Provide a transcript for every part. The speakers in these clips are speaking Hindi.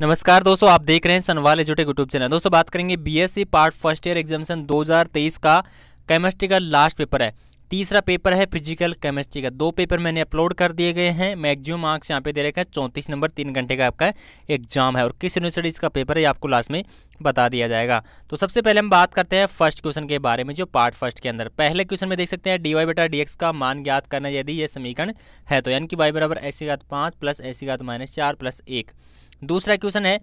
नमस्कार दोस्तों आप देख रहे हैं सनवाल एजुटे यूट्यूब चैनल दोस्तों बात करेंगे BSc part first year examination 2023 का केमिस्ट्री का लास्ट पेपर है तीसरा पेपर है फिजिकल केमिस्ट्री का दो पेपर मैंने अपलोड कर दिए गए हैं मैक्सिमम मार्क्स यहाँ पे दे रखा है चौंतीस नंबर तीन घंटे का आपका एग्जाम है और किस यूनिवर्सिटी इसका पेपर है आपको लास्ट में बता दिया जाएगा तो सबसे पहले हम बात करते हैं फर्स्ट क्वेश्चन के बारे में जो पार्ट फर्स्ट के अंदर पहले क्वेश्चन में देख सकते हैं डी वाई बेटा डी का मान ज्ञात करना यदि यह समीकरण है तो यानी कि वाई बराबर ऐसी घात पाँच प्लस ऐसी घात माइनस चार प्लस एक दूसरा क्वेश्चन है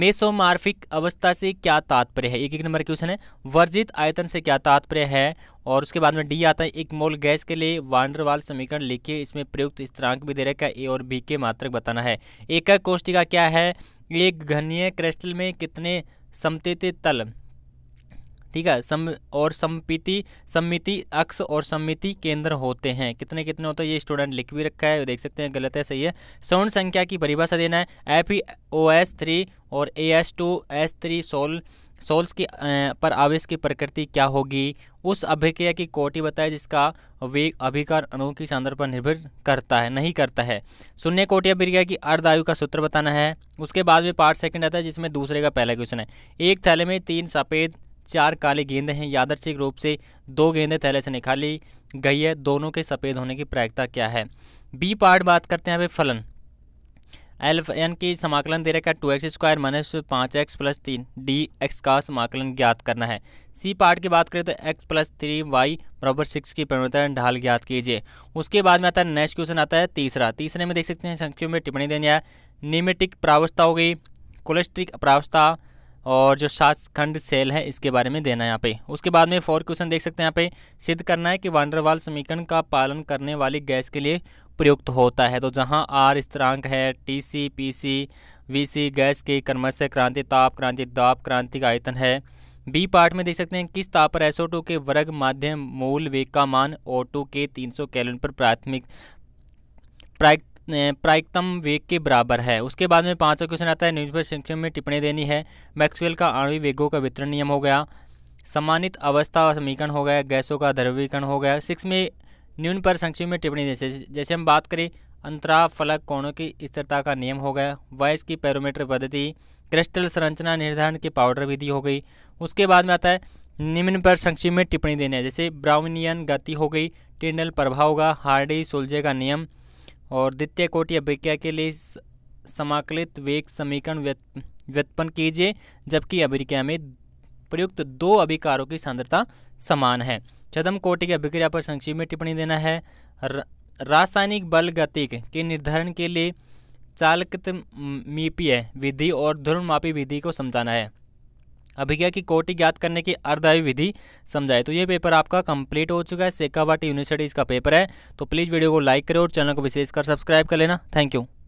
मेसोमार्फिक अवस्था से क्या तात्पर्य है एक एक नंबर क्वेश्चन है वर्जित आयतन से क्या तात्पर्य है और उसके बाद में डी आता है एक मोल गैस के लिए वांडरवाल समीकरण लिखिए इसमें प्रयुक्त स्थिरांक भी दे रखा ए और बी के मात्रक बताना है एक कोष्टिका क्या है एक घनीय क्रिस्टल में कितने समतेते तल ठीक है सम और समिति समिति अक्ष और समिति केंद्र होते हैं कितने कितने होते हैं ये स्टूडेंट लिख भी रखा है देख सकते हैं गलत है सही है स्वर्ण संख्या की परिभाषा देना है F E O S three और A S two S three sol sols की पर आवेश की प्रकृति क्या होगी उस अभिक्रिया की कोटि बताए जिसका वेग अभिकार अणु की सांद्र पर निर्भर करता है नहीं करता है शून्य कोटि अभिक्रिया की अर्धायु का सूत्र बताना है उसके बाद में पार्ट सेकंड आता है जिसमें दूसरे का पहला क्वेश्चन है एक थैले में तीन सफ़ेद चार काले गेंदें हैं यादर्शिक रूप से दो गेंदें थैले से निकाली गई है दोनों के सफ़ेद होने की प्रायिकता क्या है बी पार्ट बात करते हैं अभी फलन एल्फ एन की समाकलन दे रखा टू एक्स स्क्वायर माइनस पाँच एक्स प्लस तीन डी एक्स का समाकलन ज्ञात करना है सी पार्ट की बात करें तो एक्स प्लस थ्री वाई बराबर सिक्स की परिवर्तन ढाल ज्ञात कीजिए उसके बाद में आता है नेक्स्ट क्वेश्चन आता है तीसरा तीसरे में देख सकते हैं संख्या में टिप्पणी देनी है नीमेटिक प्रावस्था हो गई कोलेस्ट्रिक प्रावस्था और जो खंड सेल है इसके बारे में देना है यहाँ पे उसके बाद में फोर क्वेश्चन देख सकते हैं यहाँ पे सिद्ध करना है कि वांडरवाल समीकरण का पालन करने वाली गैस के लिए प्रयुक्त होता है तो जहाँ आर स्त्रांक है T C P C V C gas के क्रमश क्रांति ताप क्रांति दाप क्रांति का आयतन है बी पार्ट में देख सकते हैं किस ताप पर एसओ के वर्ग माध्यम मूल वेग का मान ओ के तीन सौ पर प्राथमिक प्राय प्रायिकतम वेग के बराबर है उसके बाद में पाँचवा क्वेश्चन आता है न्यूज पर शिक्षण में टिप्पणी देनी है मैक्सवेल का आणुवी वेगों का वितरण नियम हो गया सम्मानित अवस्था समीकरण हो गया गैसों का द्रवीकरण हो गया सिक्स में न्यून पर संक्षेप में टिप्पणी जैसे जैसे हम बात करें अंतरा फलक कोणों की स्थिरता का नियम हो गया वॉइस की पैरोमीटर पद्धति क्रिस्टल संरचना निर्धारण की पाउडर विधि हो गई उसके बाद में आता है निम्न पर संक्षेप में टिप्पणी देने जैसे ब्राउनियन गति हो गई टिंडल प्रभाव होगा हार्डी सोल्जे का नियम और द्वितीय कोटि अभिक्रिया के लिए समाकलित वेग समीकरण व्युत्पन्न कीजिए जबकि अभिक्रिया में प्रयुक्त दो अभिकारों की सांद्रता समान है चदम कोटि की अभिक्रिया पर संक्षिप्त में टिप्पणी देना है रासायनिक बल गतिक के निर्धारण के लिए चालकित मीपीय विधि और ध्रुवमापी विधि को समझाना है अभिज्ञा की कोटि ज्ञात करने की अर्धायु विधि समझाए तो ये पेपर आपका कंप्लीट हो चुका है सेकावाटी यूनिवर्सिटी इसका पेपर है तो प्लीज़ वीडियो को लाइक करें और चैनल को विशेषकर सब्सक्राइब कर लेना थैंक यू